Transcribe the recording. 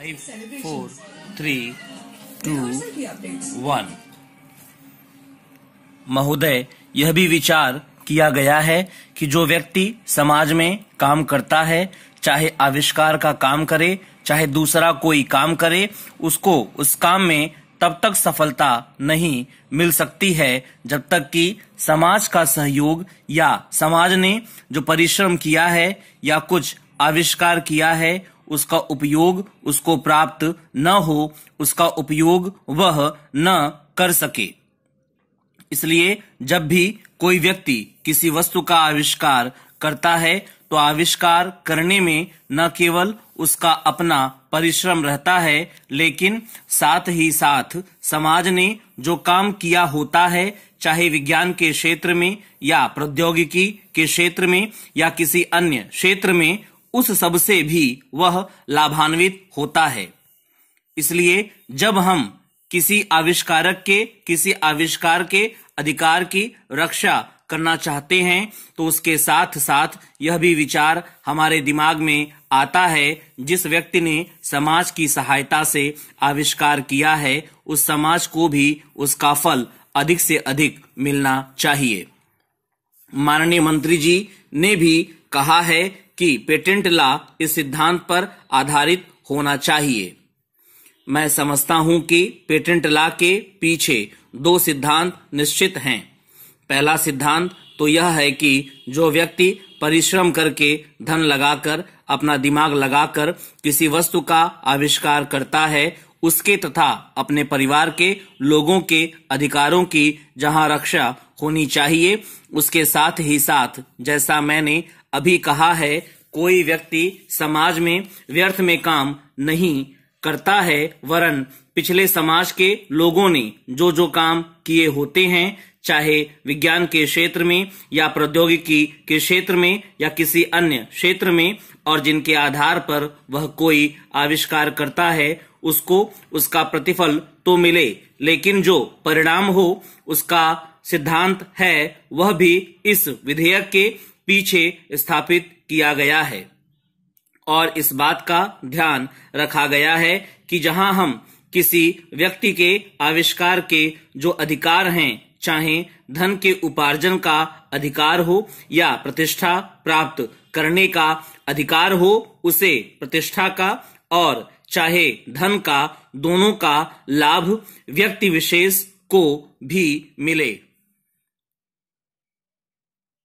five four three two one महोदय यह भी विचार किया गया है कि जो व्यक्ति समाज में काम करता है चाहे आविष्कार का काम करे चाहे दूसरा कोई काम करे उसको उस काम में तब तक सफलता नहीं मिल सकती है जब तक कि समाज का सहयोग या समाज ने जो परिश्रम किया है या कुछ आविष्कार किया है उसका उपयोग उसको प्राप्त न हो उसका उपयोग वह न कर सके इसलिए जब भी कोई व्यक्ति किसी वस्तु का आविष्कार करता है तो आविष्कार करने में न केवल उसका अपना परिश्रम रहता है लेकिन साथ ही साथ समाज ने जो काम किया होता है चाहे विज्ञान के क्षेत्र में या प्रौद्योगिकी के क्षेत्र में या किसी अन्य क्षेत्र में उस सब से भी वह लाभान्वित होता है इसलिए जब हम किसी आविष्कारक के किसी आविष्कार के अधिकार की रक्षा करना चाहते हैं तो उसके साथ साथ यह भी विचार हमारे दिमाग में आता है जिस व्यक्ति ने समाज की सहायता से आविष्कार किया है उस समाज को भी उसका फल अधिक से अधिक मिलना चाहिए माननीय मंत्री जी ने भी कहा है कि पेटेंट लॉ इस सिद्धांत पर आधारित होना चाहिए मैं समझता हूं कि पेटेंट लॉ के पीछे दो सिद्धांत निश्चित हैं पहला सिद्धांत तो यह है कि जो व्यक्ति परिश्रम करके धन लगाकर अपना दिमाग लगाकर किसी वस्तु का आविष्कार करता है उसके तथा अपने परिवार के लोगों के अधिकारों की जहां रक्षा होनी चाहिए उसके साथ ही साथ जैसा मैंने अभी कहा है कोई व्यक्ति समाज में व्यर्थ में काम नहीं करता है वरन पिछले समाज के लोगों ने जो जो काम किए होते हैं चाहे विज्ञान के क्षेत्र में या प्रौद्योगिकी के क्षेत्र में या किसी अन्य क्षेत्र में और जिनके आधार पर वह कोई आविष्कार करता है उसको उसका प्रतिफल तो मिले लेकिन जो परिणाम हो उसका सिद्धांत है वह भी इस विधेयक के पीछे स्थापित किया गया है और इस बात का ध्यान रखा गया है कि जहां हम किसी व्यक्ति के आविष्कार के जो अधिकार हैं चाहे धन के उपार्जन का अधिकार हो या प्रतिष्ठा प्राप्त करने का अधिकार हो उसे प्रतिष्ठा का और चाहे धन का दोनों का लाभ व्यक्ति विशेष को भी मिले